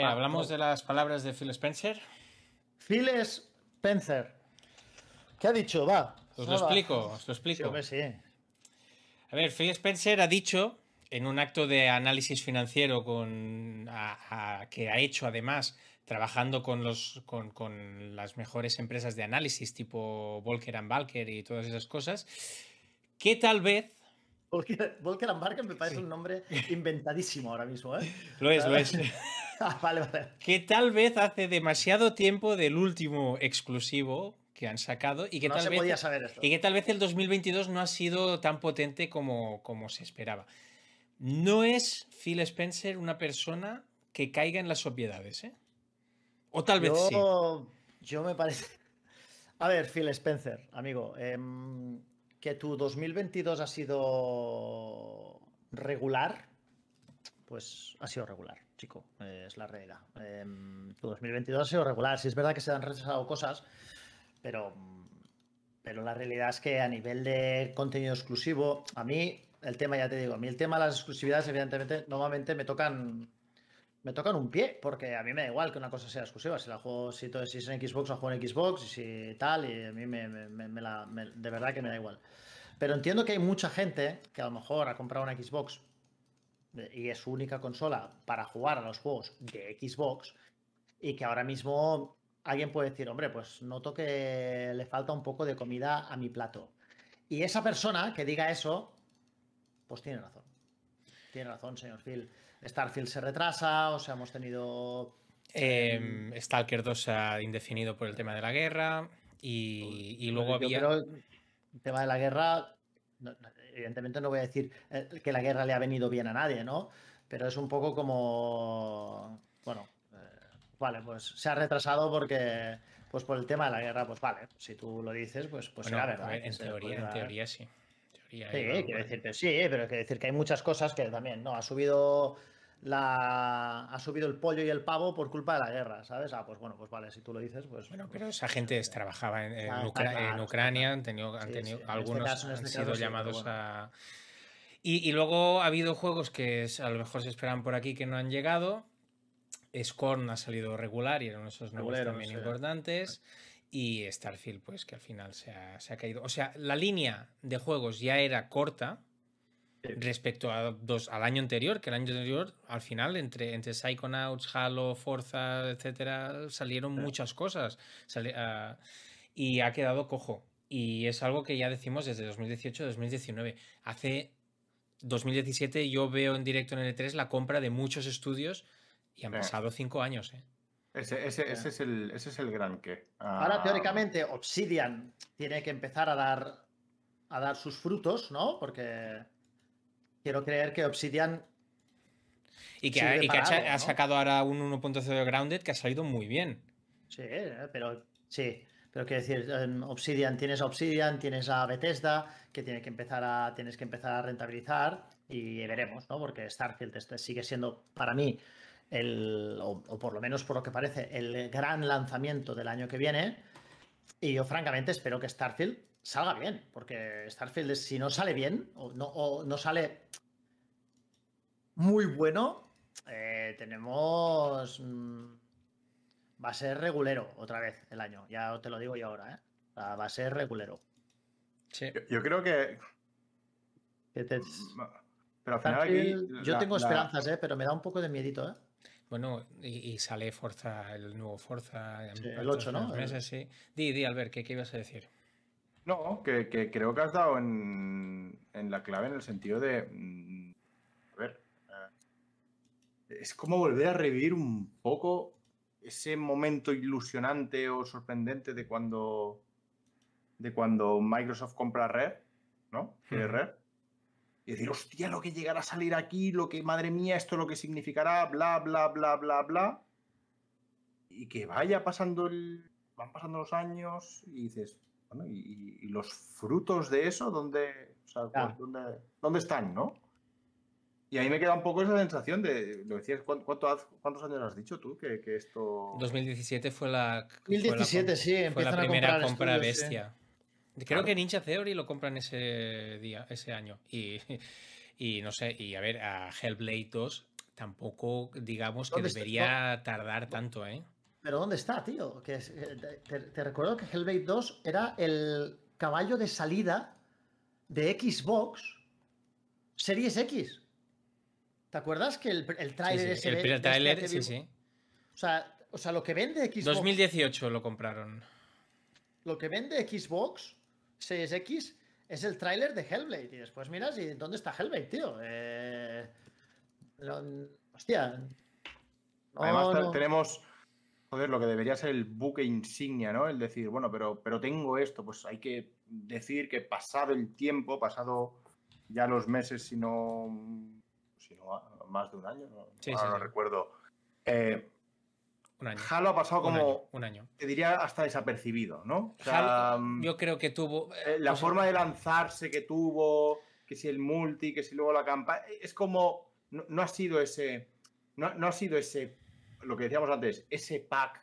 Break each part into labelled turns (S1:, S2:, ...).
S1: Ah, ¿Hablamos pues. de
S2: las palabras de Phil Spencer?
S1: Phil Spencer. ¿Qué ha dicho? Va. Os lo ah, explico, os lo explico.
S2: A ver, Phil Spencer ha dicho en un acto de análisis financiero con, que ha hecho además trabajando con, los, con, las mejores empresas de análisis tipo Volker and Balker y todas esas cosas, que tal vez... Volker,
S1: and Balker me parece un nombre inventadísimo ahora mismo. ¿eh? Lo es, lo es. Ah,
S2: que tal vez hace demasiado tiempo del último exclusivo que han sacado y que, tal, vez, y que tal vez el 2022 no ha sido tan potente como, se esperaba. No es Phil Spencer una persona que caiga en las obviedades, ¿eh? O tal vez
S1: yo, Yo me parece... A ver, Phil Spencer, amigo, em, que tu 2022 ha sido regular, pues ha sido regular chico, eh, es la realidad. Eh, 2022 ha sido regular, sí es verdad que se han rechazado cosas, pero, pero la realidad es que a nivel de contenido exclusivo, a mí el tema, ya te digo, a mí el tema de las exclusividades, evidentemente, normalmente me tocan me tocan un pie, porque a mí me da igual que una cosa sea exclusiva. Si la juego, si, todo, es en Xbox, la juego en Xbox, y si tal, y a mí de verdad que me da igual. Pero entiendo que hay mucha gente que a lo mejor ha comprado una Xbox y es su única consola para jugar a los juegos de Xbox y que ahora mismo alguien puede decir, hombre, pues noto que le falta un poco de comida a mi plato. Y esa persona que diga eso, pues tiene razón. Tiene razón, señor Phil. Starfield se retrasa, o sea, hemos tenido...
S2: Eh, Stalker 2 se ha indefinido por el tema de la guerra y, luego había...
S1: el tema de la guerra, evidentemente no voy a decir eh, que la guerra le ha venido bien a nadie, ¿no? Pero es un poco como, bueno, eh, vale, pues se ha retrasado porque, pues por el tema de la guerra, pues vale, si tú lo dices, pues, pues en teoría,
S2: sí. sí, sí, pero hay
S1: que decir que hay muchas cosas que también, ¿no? Ha subido la, ha subido el pollo y el pavo por culpa de la guerra, ¿sabes? Ah, pues bueno, pues vale, si tú lo dices, pues... Bueno,
S2: pero pues esa gente pues, trabajaba en, Ucrania, han tenido, han tenido este algunos han este sido llamados a... Y, luego ha habido juegos que a lo mejor se esperan por aquí que no han llegado. Scorn ha salido regular y eran esos nuevos también importantes. Y Starfield, pues que al final se se ha caído. O sea, la línea de juegos ya era corta, Respecto a dos, al año anterior, que el año anterior, al final, entre, entre Psychonauts, Halo, Forza, etcétera, salieron muchas cosas. Ah, y ha quedado cojo. Y es algo que ya decimos desde 2018-2019. Hace 2017 yo veo en directo en el E3 la compra de muchos estudios y han pasado cinco
S3: años. ¿eh? Ese, es el, ese es el gran que. Ahora, ah. teóricamente, Obsidian
S1: tiene que empezar a dar, a dar sus frutos, ¿no? Porque
S2: Quiero creer que Obsidian. Y que, ha, sacado ahora un 1.0 Grounded que ha salido muy bien.
S1: Sí, eh, pero
S2: sí. Pero quiero decir,
S1: Obsidian tienes a Obsidian, tienes a Bethesda, que tiene que empezar a, tienes que empezar a rentabilizar y veremos, ¿no? Porque Starfield este sigue siendo para mí el, o, por lo menos por lo que parece, el gran lanzamiento del año que viene. Y yo francamente espero que Starfield salga bien, porque Starfield, si no sale bien o no, no sale muy bueno, eh, tenemos. Mm, va a ser regulero otra vez el año, ya te lo digo yo ahora, eh. va a ser regulero.
S3: Yo, creo que.
S1: Yo tengo esperanzas, ¿eh? Pero me da un poco de miedito, eh.
S2: Bueno, y, sale Forza, el nuevo Forza. el 8, ¿no? sí. Di, di, Albert, ¿qué ibas a
S3: decir? No, que, creo que has dado en, la clave en el sentido de. Mm, a ver. Ah, es como volver a revivir un poco ese momento ilusionante o sorprendente de cuando. de cuando Microsoft compra Red, ¿no? Y decir, hostia, lo que llegará a salir aquí, lo que, madre mía, esto lo que significará, bla, bla, bla, bla, bla. Y que vaya pasando el. Van pasando los años y dices, bueno, y, los frutos de eso, ¿dónde, ¿dónde, están, no? Y ahí me queda un poco esa sensación de, lo decías, cuántos años has dicho tú que, esto...
S2: 2017 fue la... 2017, sí, primera compra bestia. Creo que Ninja Theory lo compran ese día, ese año. Y, no sé, y a ver, a Hellblade 2 tampoco digamos que debería tardar tanto, ¿eh?
S1: ¿Pero dónde está, tío? Que, eh, te, recuerdo que Hellblade 2 era el caballo de salida de Xbox Series X. ¿Te acuerdas que el, el tráiler sí, este sí. El tráiler, sí, sí. O sea, lo que vende Xbox.
S2: 2018 lo compraron.
S1: Lo que vende Xbox Series X es el tráiler de Hellblade. Y después miras y ¿dónde está Hellblade, tío? Eh... Hostia. Además,
S3: tenemos joder, lo que debería ser el buque insignia, ¿no? El decir, bueno, pero, pero tengo esto, pues hay que decir que pasado el tiempo, pasado ya los meses, si no, ah, más de un año, no, recuerdo. Eh, un año. Halo ha pasado como, un año, te diría, hasta desapercibido, ¿no? Mm, yo creo que tuvo... Eh, eh, la pues, forma de lanzarse que tuvo, que si el multi, que si luego la campaña, es como, ha sido ese, no ha sido ese lo que decíamos antes, ese pack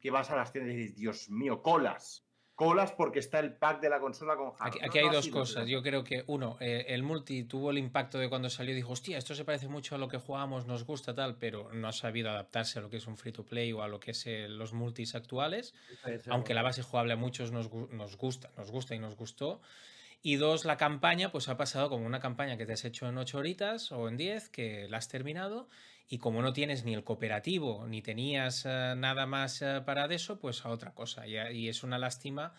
S3: que vas a las tiendas y dices, Dios mío, colas. Colas porque está el pack de la consola con Aquí, hay dos cosas.
S2: Yo creo que, uno, eh, el multi tuvo el impacto de cuando salió, dijo, hostia, esto se parece mucho a lo que jugábamos, nos gusta tal, pero no ha sabido adaptarse a lo que es un free to play o a lo que es eh, los multis actuales. aunque la base jugable a muchos nos, gusta, nos gusta y nos gustó. Y dos, la campaña, pues ha pasado como una campaña que te has hecho en ocho horitas o en diez, que la has terminado y como no tienes ni el cooperativo ni tenías eh, nada más eh, para de eso, pues a otra cosa. Y, eh, es una lástima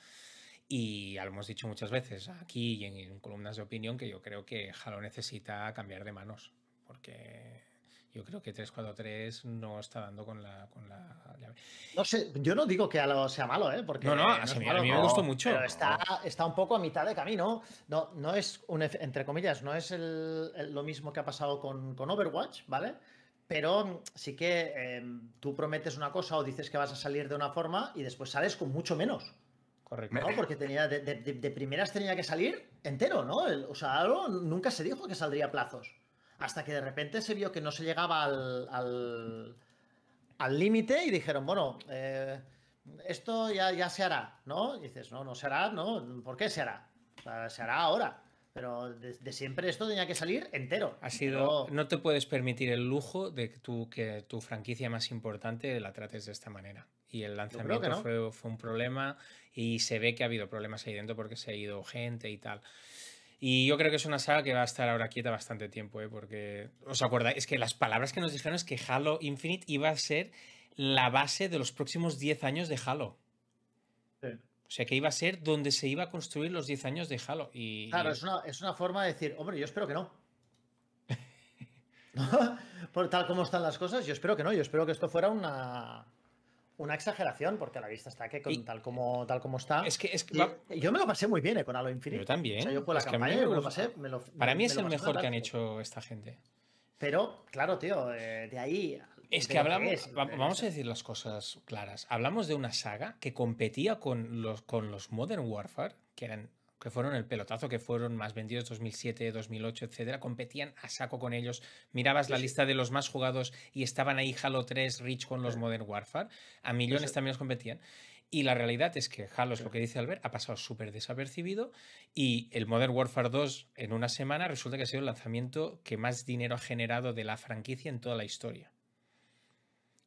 S2: y lo hemos dicho muchas veces aquí y en, columnas de opinión que yo creo que Halo necesita cambiar de manos porque yo creo que 343 no está dando con la,
S1: No sé, yo no digo que Halo sea malo, ¿eh? Porque no, no, a, mí, me gustó mucho. está, está un poco a mitad de camino. No, no es, entre comillas, no es lo mismo que ha pasado con, con Overwatch, ¿vale? pero sí que em, tú prometes una cosa o dices que vas a salir de una forma y después sales con mucho menos. Correcto. Porque tenía de, primeras tenía que salir entero, ¿no? o sea, algo nunca se dijo que saldría plazos. Hasta que de repente se vio que no se llegaba al límite al, y dijeron, bueno, eh, esto ya, ya se hará, ¿no? Y dices, no, no se hará, ¿no? ¿Por qué se hará? se hará ahora. Pero de, siempre esto tenía que salir
S2: entero. Ha sido. No te puedes permitir el lujo de que tu, que tu franquicia más importante la trates de esta manera. Y el lanzamiento fue, un problema. Y se ve que ha habido problemas ahí dentro porque se ha ido gente y tal. Y yo creo que es una saga que va a estar ahora quieta bastante tiempo, ¿eh? porque. ¿Os acordáis? Es que las palabras que nos dijeron es que Halo Infinite iba a ser la base de los próximos 10 años de Halo. Sí. O sea que iba a ser donde se iba a construir los 10 años de Halo. Y, claro, Es,
S1: una, forma de decir, hombre, yo espero que no. Por tal como están las cosas, yo espero que no. Yo espero que esto fuera una, una exageración, porque a la vista está que con, tal, como, tal como está. Es que, eh, yo me lo pasé muy bien eh, con Halo Infinite. Yo también.
S2: para mí es el mejor que han hecho esta gente.
S1: Pero, claro, tío, eh, de ahí es que hablamos, eh, vamos
S2: a decir las cosas claras. Hablamos de una saga que competía con los, Modern Warfare, que eran que fueron el pelotazo, que fueron más vendidos 2007, 2008, etcétera, competían a saco con ellos. Mirabas la lista de los más jugados y estaban ahí Halo 3, Rich con los Modern Warfare. A millones también los competían. Y la realidad es que Halo es lo que dice Albert, ha pasado súper desapercibido y el Modern Warfare 2 en una semana resulta que ha sido el lanzamiento que más dinero ha generado de la franquicia en toda la historia.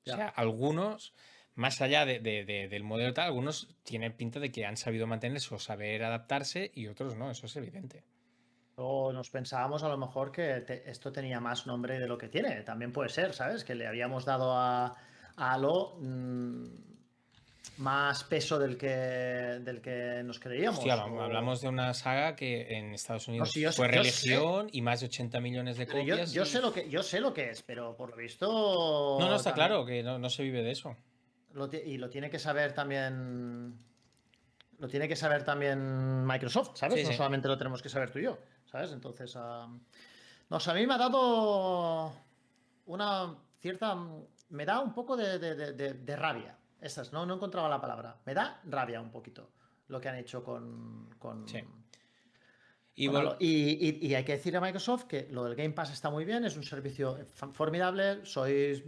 S2: O sea, algunos, más allá del modelo tal, algunos tienen pinta de que han sabido mantenerse o saber adaptarse y otros no, eso es evidente. O nos pensábamos a lo mejor
S1: que esto tenía más nombre de lo que tiene, también puede ser, ¿sabes? Que le habíamos dado a, a Halo... Mm, más peso del que, del que nos
S2: creíamos. Hostia, hablamos de una saga que en Estados Unidos fue religión y más de 80 millones de copias. Yo, sé
S1: lo que, yo sé lo que es, pero por lo visto... No, no, está claro
S2: que no, se vive de eso.
S1: y lo tiene que saber también... Lo tiene que saber también Microsoft, ¿sabes? no solamente lo tenemos que saber tú y yo, ¿sabes? Entonces, no, a mí me ha dado una cierta... Me da un poco de rabia, esas, no, no encontraba la palabra. Me da rabia un poquito lo que han hecho con. sí. Y, bueno, y, hay que decir a Microsoft que lo del Game Pass está muy bien, es un servicio formidable, sois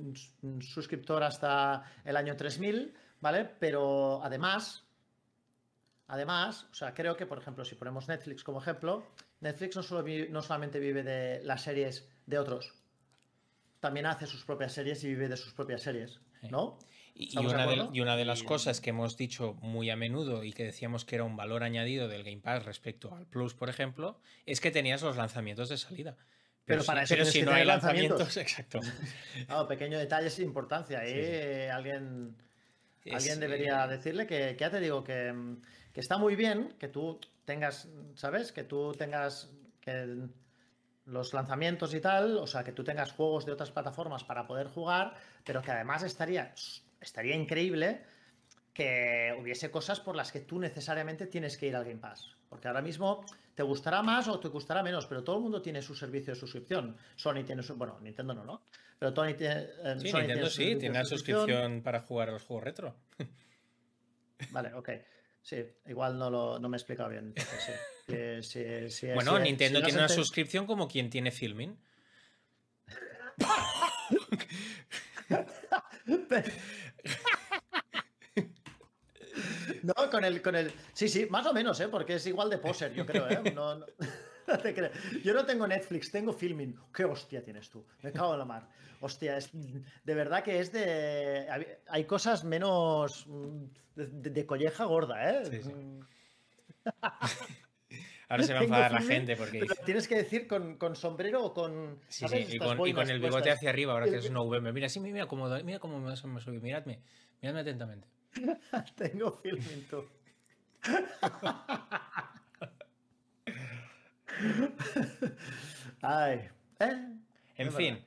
S1: suscriptor hasta el año 3000, ¿vale? Pero además, además, o sea, creo que, por ejemplo, si ponemos Netflix como ejemplo, Netflix no, solo no solamente vive de las series de otros, también hace sus propias series y vive de sus propias series, ¿no?
S2: Y una, de, las cosas que hemos dicho muy a menudo y que decíamos que era un valor añadido del Game Pass respecto al Plus, por ejemplo, es que tenías los lanzamientos de salida. Pero, para eso si no hay lanzamientos, exacto.
S1: pequeño detalle sin importancia. Eh, alguien,
S3: eh, debería
S1: decirle que, ya te digo que, está muy bien que tú tengas, ¿sabes? Que tú tengas los lanzamientos y tal, o sea, que tú tengas juegos de otras plataformas para poder jugar, pero que además estaría estaría increíble que hubiese cosas por las que tú necesariamente tienes que ir al Game Pass. Porque ahora mismo te gustará más o te gustará menos, pero todo el mundo tiene su servicio de suscripción. Sony tiene su. Bueno, Nintendo no, ¿no? Pero Tony tiene. Eh, sí, Nintendo sí, tiene suscripción.
S2: para jugar los juegos retro.
S1: Vale, ok. Sí, igual no, lo, me he explicado bien. bueno, Nintendo tiene una
S2: suscripción como quien tiene filming.
S1: No, con el, con el. Sí, sí, más o menos, ¿eh? porque es igual de poser, yo creo, ¿eh? No, Yo no tengo Netflix, tengo filming. ¿Qué hostia tienes tú? Me cago en la mar. Hostia, es, de verdad que es de. Hay cosas menos. Mm, de, colleja gorda, ¿eh? Ahora se va a enfadar la gente porque. tienes que decir con, sombrero o
S2: con. Sí, sí, y con, y con, el bigote hacia arriba, ahora que es un VM. Mira, sí, mira cómo, mira cómo me subí, miradme, miradme atentamente. Tengo
S1: filamento. Ay.
S2: en fin,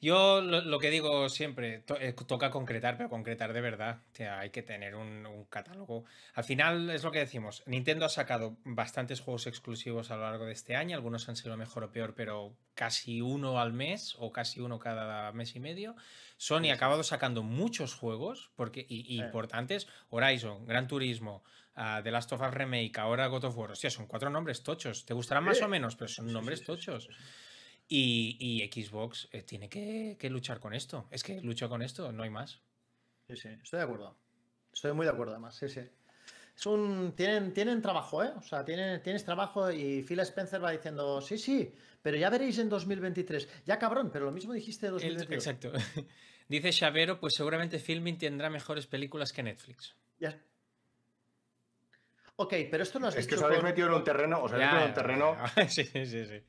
S2: yo lo, que digo siempre, eh, toca concretar, pero concretar de verdad. hay que tener un, catálogo. Al final es lo que decimos. Nintendo ha sacado bastantes juegos exclusivos a lo largo de este año. Algunos han sido mejor o peor, pero casi uno al mes o casi uno cada mes y medio. Sony ha acabado sacando muchos juegos porque, importantes. Horizon, Gran Turismo, ah, The Last of Us Remake, ahora God of War. Hostia, son cuatro nombres tochos. Te gustarán más o menos, pero son nombres tochos. Y, Xbox eh, tiene que, luchar con esto. Es que lucha con esto, no hay más.
S1: Sí, sí, estoy de acuerdo. Estoy muy de acuerdo, además. Sí, sí. Es un, tienen, tienen trabajo, ¿eh? O sea, tienes trabajo y Phil Spencer va diciendo, sí, sí, pero ya veréis en 2023. Ya cabrón, pero lo mismo dijiste en 2023. Exacto.
S2: Dice Chavero, pues seguramente Filming tendrá mejores películas que Netflix. Ya. Ok, pero esto no es. Es que os habéis metido en un terreno, os en un terreno. sí, sí, sí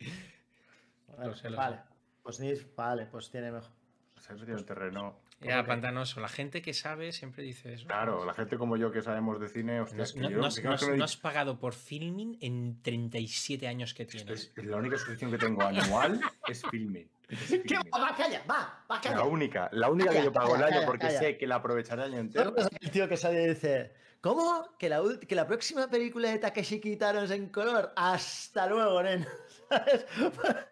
S1: vale. Pues vale, pues tiene mejor. Se ha terreno.
S2: Ya, pantanoso. La gente que sabe siempre dice eso. Claro,
S3: la gente como yo que sabemos de cine, no, has,
S2: pagado por filming en 37 años que tienes. la única suscripción que tengo anual
S3: es filming.
S1: Va, calla, va, va, La
S3: única, la única que yo pago el año porque sé que la aprovecharé el año entero.
S1: El tío que sale y dice, ¿cómo? Que la, que la próxima película de Takeshi Kitaro es en color. Hasta luego, nen. ¿Sabes?